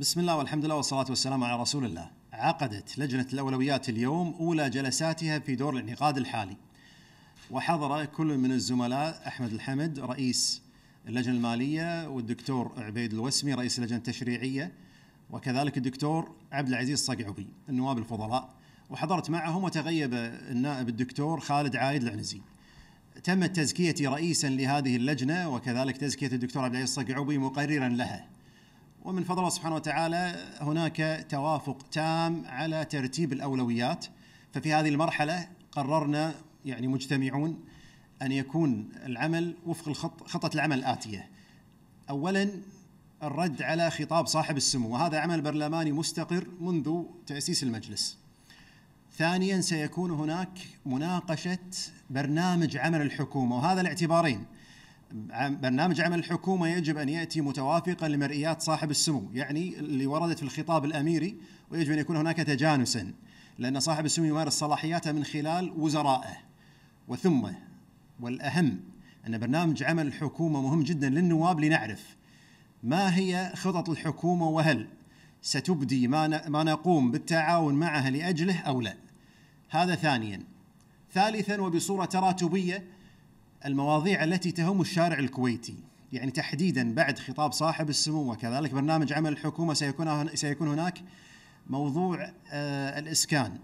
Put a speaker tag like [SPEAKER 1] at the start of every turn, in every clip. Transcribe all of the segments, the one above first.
[SPEAKER 1] بسم الله والحمد لله والصلاة والسلام على رسول الله عقدت لجنة الأولويات اليوم أولى جلساتها في دور الانعقاد الحالي وحضر كل من الزملاء أحمد الحمد رئيس اللجنة المالية والدكتور عبيد الوسمي رئيس اللجنة التشريعية وكذلك الدكتور عبد العزيز صقعبي النواب الفضلاء وحضرت معهم وتغيب النائب الدكتور خالد عايد العنزي تمت تزكيتي رئيسا لهذه اللجنة وكذلك تزكية الدكتور عبد العزيز صقعبي مقررا لها ومن فضل الله سبحانه وتعالى هناك توافق تام على ترتيب الاولويات ففي هذه المرحله قررنا يعني مجتمعون ان يكون العمل وفق الخط خطه العمل الاتيه. اولا الرد على خطاب صاحب السمو وهذا عمل برلماني مستقر منذ تاسيس المجلس. ثانيا سيكون هناك مناقشه برنامج عمل الحكومه وهذا الاعتبارين برنامج عمل الحكومه يجب ان ياتي متوافقا لمرئيات صاحب السمو، يعني اللي وردت في الخطاب الاميري ويجب ان يكون هناك تجانسا، لان صاحب السمو يمارس صلاحياته من خلال وزرائه. وثم والاهم ان برنامج عمل الحكومه مهم جدا للنواب لنعرف ما هي خطط الحكومه وهل ستبدي ما ما نقوم بالتعاون معها لاجله او لا. هذا ثانيا. ثالثا وبصوره تراتبيه المواضيع التي تهم الشارع الكويتي يعني تحديدا بعد خطاب صاحب السمو وكذلك برنامج عمل الحكومه سيكون سيكون هناك موضوع آه، الاسكان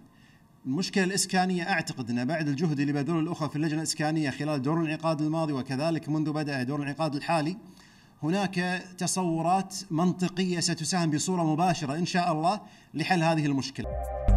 [SPEAKER 1] المشكلة الإسكانية أعتقد أن بعد الجهد اللي بذله الأخوة في اللجنة الإسكانية خلال دور الانعقاد الماضي وكذلك منذ بدأ دور الانعقاد الحالي هناك تصورات منطقية ستساهم بصورة مباشرة إن شاء الله لحل هذه المشكلة.